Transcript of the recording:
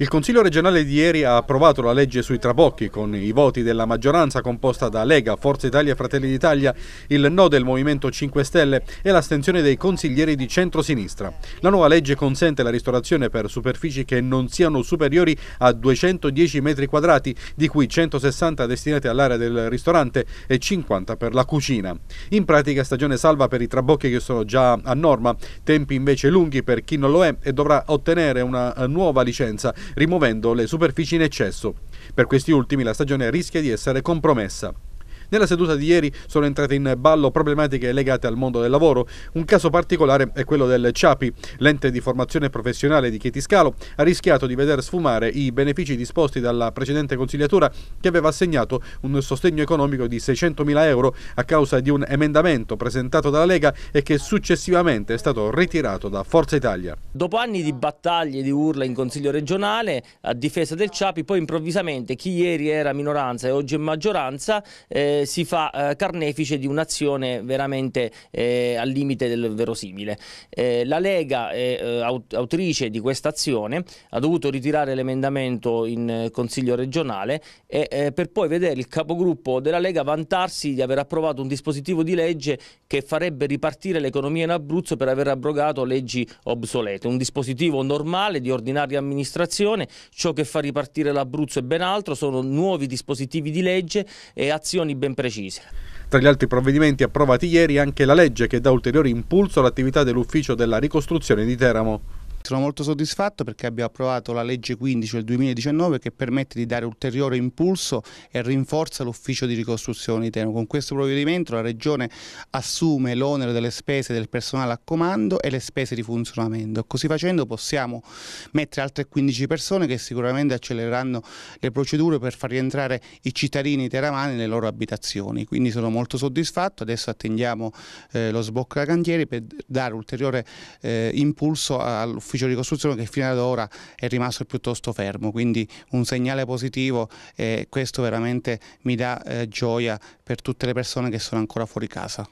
Il Consiglio regionale di ieri ha approvato la legge sui trabocchi con i voti della maggioranza composta da Lega, Forza Italia e Fratelli d'Italia, il no del Movimento 5 Stelle e l'astensione dei consiglieri di centrosinistra. La nuova legge consente la ristorazione per superfici che non siano superiori a 210 metri quadrati, di cui 160 destinate all'area del ristorante e 50 per la cucina. In pratica stagione salva per i trabocchi che sono già a norma, tempi invece lunghi per chi non lo è e dovrà ottenere una nuova licenza rimuovendo le superfici in eccesso. Per questi ultimi la stagione rischia di essere compromessa. Nella seduta di ieri sono entrate in ballo problematiche legate al mondo del lavoro. Un caso particolare è quello del CIAPI, l'ente di formazione professionale di Chetiscalo, ha rischiato di veder sfumare i benefici disposti dalla precedente consigliatura che aveva assegnato un sostegno economico di 600.000 euro a causa di un emendamento presentato dalla Lega e che successivamente è stato ritirato da Forza Italia. Dopo anni di battaglie, e di urla in Consiglio regionale a difesa del CIAPI, poi improvvisamente chi ieri era minoranza e oggi è maggioranza eh, eh, si fa eh, carnefice di un'azione veramente eh, al limite del verosimile. Eh, la Lega è eh, aut autrice di questa azione, ha dovuto ritirare l'emendamento in eh, Consiglio regionale e, per poi vedere il capogruppo della Lega vantarsi di aver approvato un dispositivo di legge che farebbe ripartire l'economia in Abruzzo per aver abrogato leggi obsolete. Un dispositivo normale di ordinaria amministrazione, ciò che fa ripartire l'Abruzzo è ben altro, sono nuovi dispositivi di legge e azioni ben ben precise. Tra gli altri provvedimenti approvati ieri anche la legge che dà ulteriore impulso all'attività dell'ufficio della ricostruzione di Teramo. Sono molto soddisfatto perché abbiamo approvato la legge 15 del 2019 che permette di dare ulteriore impulso e rinforza l'ufficio di ricostruzione di Teramo. Con questo provvedimento la Regione assume l'onere delle spese del personale a comando e le spese di funzionamento. Così facendo possiamo mettere altre 15 persone che sicuramente accelereranno le procedure per far rientrare i cittadini teramani nelle loro abitazioni. Quindi sono molto soddisfatto, adesso attendiamo eh, lo sbocco da cantieri per dare ulteriore eh, impulso all'ufficio ufficio di costruzione che fino ad ora è rimasto piuttosto fermo, quindi un segnale positivo e questo veramente mi dà eh, gioia per tutte le persone che sono ancora fuori casa.